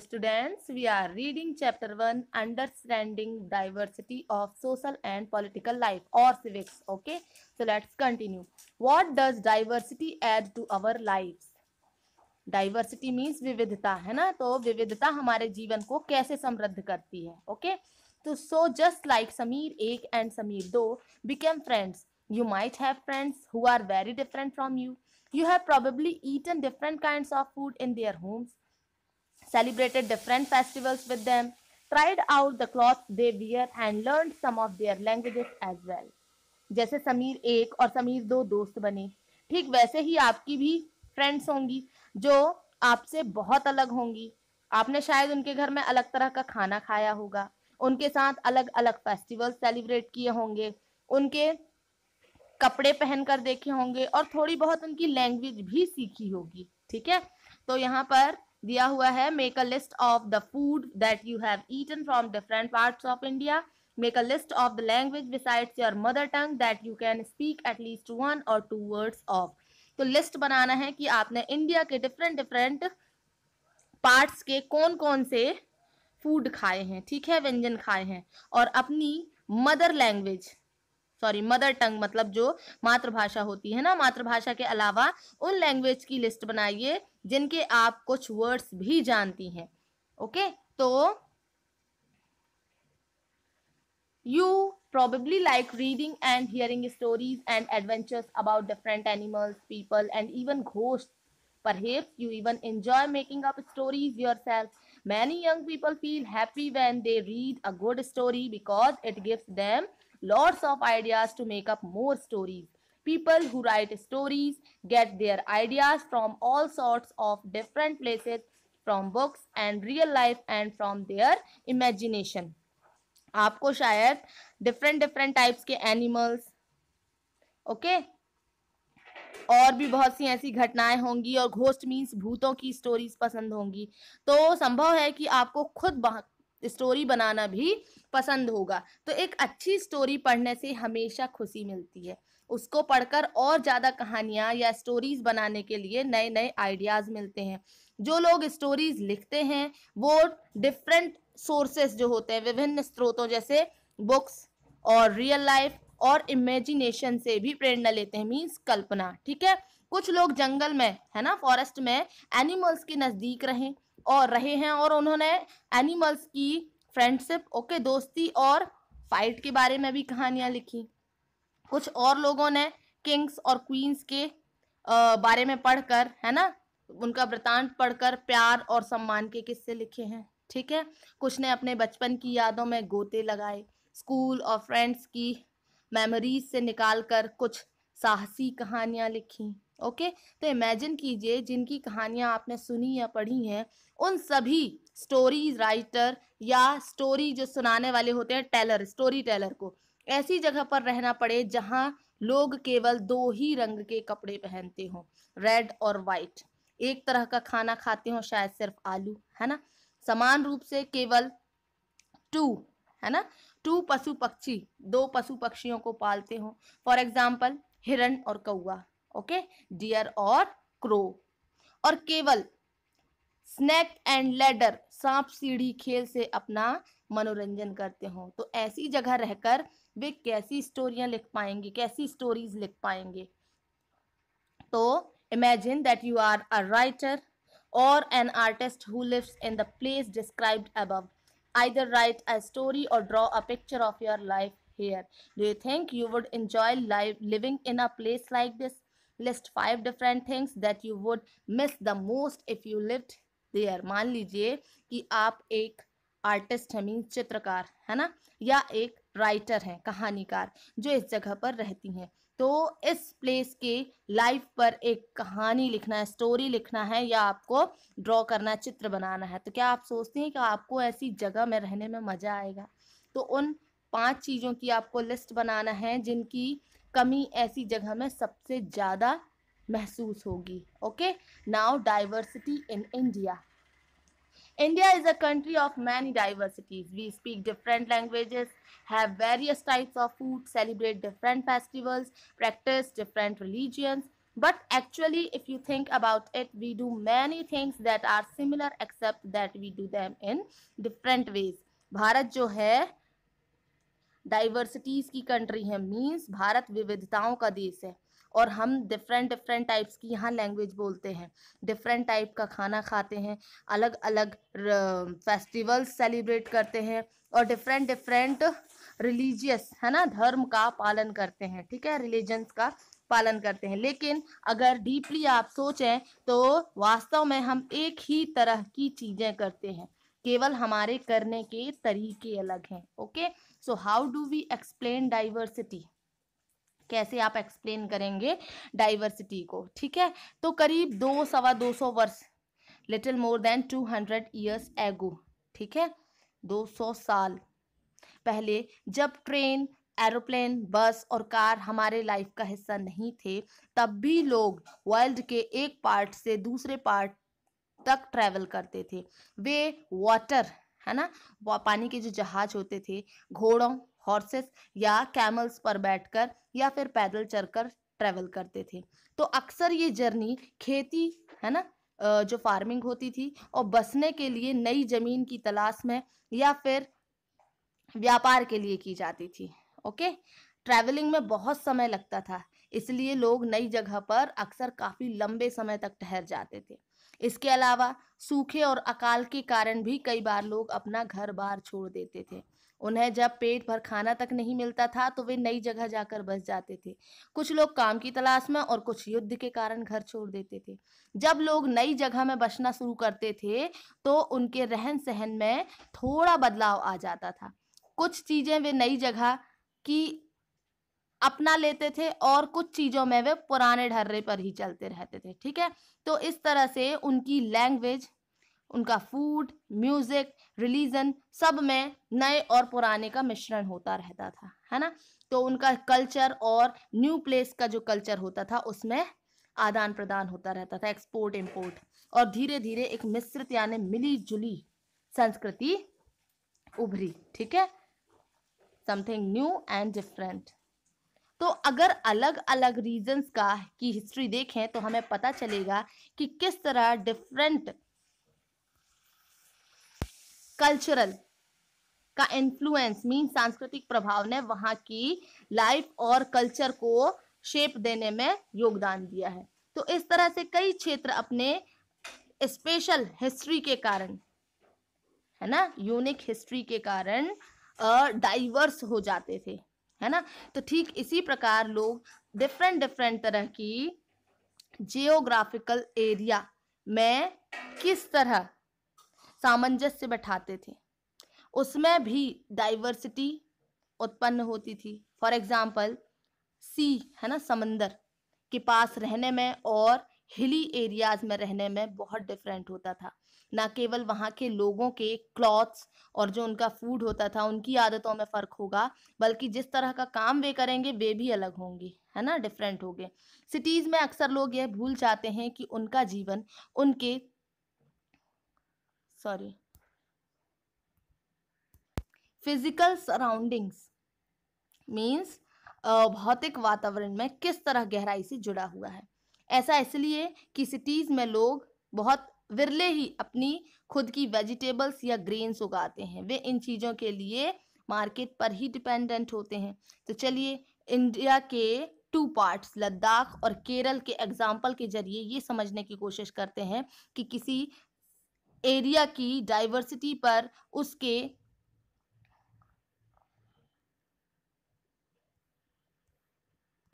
students, we are reading chapter 1 understanding diversity of social and political life or civics. Okay, so let's continue. What does diversity add to our lives? diversity means विविधता hai na to विविधता hamare jeevan ko kaise समृद्ध karti hai okay तो so just like Sameer एक and Sameer दो became friends you might have friends who are very different from you you have probably eaten different kinds of food in their homes celebrated different festivals with them, tried out the clothes they wear and learned some of their languages as well. जैसे समीर एक और समीर दो दोस्त बने ठीक वैसे ही आपकी भी फ्रेंड्स होंगी जो आपसे बहुत अलग होंगी आपने शायद उनके घर में अलग तरह का खाना खाया होगा उनके साथ अलग अलग फेस्टिवल सेलिब्रेट किए होंगे उनके कपड़े पहन कर देखे होंगे और थोड़ी बहुत उनकी लैंग्वेज भी सीखी होगी ठीक है तो यहाँ पर दिया हुआ है make a list of the food that you have eaten from different parts of India make a list of the language besides your mother tongue that you can speak at least one or two words तो list बनाना है कि आपने India के different different parts के कौन कौन से फूड खाए हैं ठीक है व्यंजन खाए हैं और अपनी mother language sorry mother tongue मतलब जो मातृभाषा होती है ना मातृभाषा के अलावा उन लैंग्वेज की लिस्ट बनाइए जिनके आप कुछ वर्ड्स भी जानती हैं ओके तो you probably like reading and hearing stories and adventures about different animals people and even ghosts perhaps you even enjoy making up stories yourself many young people feel happy when they read a good story because it gives them lots of ideas to make up more stories. People who write stories get their ideas from all sorts of different places, from books and real life and from their imagination. aapko shayad different different types ke animals okay? और भी बहुत सी ऐसी घटनाएं होंगी और ghost means भूतों की stories पसंद होंगी तो संभव है कि आपको खुद स्टोरी बनाना भी पसंद होगा तो एक अच्छी स्टोरी पढ़ने से हमेशा खुशी मिलती है उसको पढ़कर और ज़्यादा कहानियाँ या स्टोरीज बनाने के लिए नए नए आइडियाज़ मिलते हैं जो लोग स्टोरीज लिखते हैं वो डिफरेंट सोर्सेस जो होते हैं विभिन्न स्रोतों जैसे बुक्स और रियल लाइफ और इमेजिनेशन से भी प्रेरणा लेते हैं मीन्स कल्पना ठीक है कुछ लोग जंगल में है ना फॉरेस्ट में एनिमल्स के नज़दीक रहें और रहे हैं और उन्होंने एनिमल्स की फ्रेंडशिप ओके दोस्ती और फाइट के बारे में भी कहानियाँ लिखी कुछ और लोगों ने किंग्स और क्वींस के बारे में पढ़कर है ना उनका वृतांत पढ़कर प्यार और सम्मान के किस्से लिखे हैं ठीक है कुछ ने अपने बचपन की यादों में गोते लगाए स्कूल और फ्रेंड्स की मेमोरीज से निकालकर कुछ साहसी कहानियाँ लिखी ओके तो इमेजिन कीजिए जिनकी कहानियाँ आपने सुनी या पढ़ी हैं उन सभी स्टोरी राइटर या स्टोरी जो सुनाने वाले होते हैं टेलर स्टोरी टेलर को ऐसी जगह पर रहना पड़े जहाँ लोग केवल दो ही रंग के कपड़े पहनते हों रेड और वाइट एक तरह का खाना खाते हों शायद सिर्फ आलू है ना समान रूप से केवल टू है ना टू पशु पक्षी दो पशु पक्षियों को पालते हों फॉर एग्जाम्पल हिरण और कौआ ओके डियर और क्रो और केवल स्नैक एंड लेडर सांप सीढ़ी खेल से अपना मनोरंजन करते हो तो ऐसी जगह रहकर वे कैसी स्टोरियां लिख पाएंगे कैसी स्टोरीज लिख पाएंगे तो imagine that you are a writer or an artist who lives in the place describe अब either write a story or draw a picture of your life here do you think you would enjoy live living in a place like this list five different things that you would miss the most if you lived there मान लीजिए कि आप एक artist है mean चित्रकार है ना या एक राइटर हैं कहानीकार जो इस जगह पर रहती हैं तो इस प्लेस के लाइफ पर एक कहानी लिखना है स्टोरी लिखना है या आपको ड्रॉ करना है चित्र बनाना है तो क्या आप सोचते हैं कि आपको ऐसी जगह में रहने में मज़ा आएगा तो उन पांच चीज़ों की आपको लिस्ट बनाना है जिनकी कमी ऐसी जगह में सबसे ज़्यादा महसूस होगी okay now diversity in India India is a country of many diversities. We speak different languages, have various types of food, celebrate different festivals, practice different religions. But actually, if you think about it, we do many things that are similar except that we do them in different ways. भारत जो है diversities की country है means Bharat विविधताओं का देश है और हम डिफरेंट डिफरेंट टाइप्स की यहाँ लैंग्वेज बोलते हैं डिफरेंट टाइप का खाना खाते हैं अलग अलग फेस्टिवल्स सेलिब्रेट करते हैं और डिफरेंट डिफरेंट रिलीजियस है ना धर्म का पालन करते हैं ठीक है रिलीजन्स का पालन करते हैं लेकिन अगर डीपली आप सोचें तो वास्तव में हम एक ही तरह की चीज़ें करते हैं केवल हमारे करने के तरीके अलग हैं okay so how do we explain diversity कैसे आप एक्सप्लेन करेंगे डाइवर्सिटी को ठीक है तो करीब दो सवा दो सौ वर्ष little more than two hundred years ago ठीक है दो सौ साल पहले जब ट्रेन एरोप्लेन बस और कार हमारे लाइफ का हिस्सा नहीं थे तब भी लोग वर्ल्ड के एक पार्ट से दूसरे पार्ट तक ट्रैवल करते थे वे वाटर है ना पानी के जो जहाज होते थे घोड़ों हॉर्सेस या कैमल्स पर बैठकर या फिर पैदल चलकर ट्रैवल करते थे तो अक्सर ये जर्नी खेती है ना जो फार्मिंग होती थी और बसने के लिए नई जमीन की तलाश में या फिर व्यापार के लिए की जाती थी ओके ट्रैवलिंग में बहुत समय लगता था इसलिए लोग नई जगह पर अक्सर काफ़ी लंबे समय तक ठहर जाते थे इसके अलावा सूखे और अकाल के कारण भी कई बार लोग अपना घर बार छोड़ देते थे उन्हें जब पेट भर खाना तक नहीं मिलता था तो वे नई जगह जाकर बस जाते थे कुछ लोग काम की तलाश में और कुछ युद्ध के कारण घर छोड़ देते थे जब लोग नई जगह में बसना शुरू करते थे तो उनके रहन सहन में थोड़ा बदलाव आ जाता था कुछ चीज़ें वे नई जगह की अपना लेते थे और कुछ चीज़ों में वे पुराने ढर्रे पर ही चलते रहते थे ठीक है तो इस तरह से उनकी लैंग्वेज उनका फूड म्यूज़िक रिलीजन सब में नए और पुराने का मिश्रण होता रहता था है ना तो उनका कल्चर और न्यू प्लेस का जो कल्चर होता था उसमें आदान प्रदान होता रहता था एक्सपोर्ट इम्पोर्ट और धीरे धीरे एक मिश्रित यानी मिली जुली संस्कृति उभरी ठीक है समथिंग न्यू एंड डिफरेंट तो अगर अलग अलग रीजंस का की हिस्ट्री देखें तो हमें पता चलेगा कि किस तरह डिफरेंट कल्चरल का इन्फ्लुएंस मीन सांस्कृतिक प्रभाव ने वहाँ की लाइफ और कल्चर को शेप देने में योगदान दिया है तो इस तरह से कई क्षेत्र अपने स्पेशल हिस्ट्री के कारण है ना यूनिक हिस्ट्री के कारण डाइवर्स हो जाते थे है ना तो ठीक इसी प्रकार लोग डिफरेंट डिफरेंट तरह की जियोग्राफिकल एरिया में किस तरह सामंजस्य बैठाते थे उसमें भी डाइवर्सिटी उत्पन्न होती थी फॉर एग्जाम्पल सी है ना समंदर के पास रहने में और हिली एरियाज में रहने में बहुत डिफरेंट होता था ना केवल वहाँ के लोगों के क्लॉथ्स और जो उनका फूड होता था उनकी आदतों में फ़र्क होगा बल्कि जिस तरह का काम वे करेंगे वे भी अलग होंगे है ना डिफरेंट होंगे सिटीज़ में अक्सर लोग यह भूल जाते हैं कि उनका जीवन उनके सॉरी फिजिकल सराउंडिंग्स मीन्स भौतिक वातावरण में किस तरह गहराई से जुड़ा हुआ है ऐसा इसलिए कि सिटीज़ में लोग बहुत विरले ही अपनी खुद की वेजिटेबल्स या ग्रेन्स उगाते हैं वे इन चीज़ों के लिए मार्केट पर ही डिपेंडेंट होते हैं तो चलिए इंडिया के टू पार्ट्स लद्दाख और केरल के एग्जाम्पल के जरिए ये समझने की कोशिश करते हैं कि किसी एरिया की डाइवर्सिटी पर उसके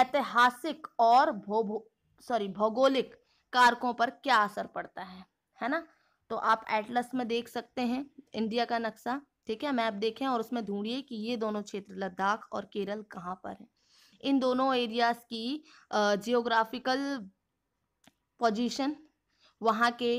ऐतिहासिक और भो, भो सॉरी भौगोलिक कारकों पर क्या असर पड़ता है है ना तो आप एटलस में देख सकते हैं इंडिया का नक्शा ठीक है मैप देखें और उसमें ढूंढिए कि ये दोनों क्षेत्र लद्दाख और केरल कहाँ पर है इन दोनों एरियाज़ की जियोग्राफिकल पोजीशन वहाँ के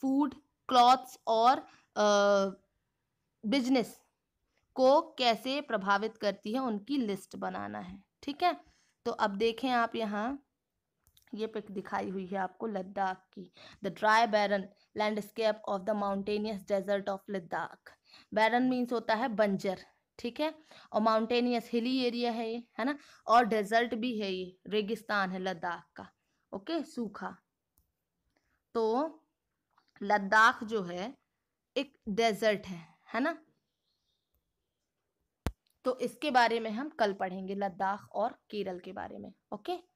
फूड क्लॉथ्स और बिजनेस को कैसे प्रभावित करती है उनकी लिस्ट बनाना है ठीक है तो अब देखें आप यहाँ ये पिक दिखाई हुई है आपको लद्दाख की the dry barren landscape of the mountainous desert of Ladakh barren means होता है बंजर ठीक है और माउंटेनियस हिली एरिया है ये है ना और डेजर्ट भी है ये रेगिस्तान है लद्दाख का ओके सूखा तो लद्दाख जो है एक डेजर्ट है है ना तो इसके बारे में हम कल पढ़ेंगे लद्दाख और केरल के बारे में ओके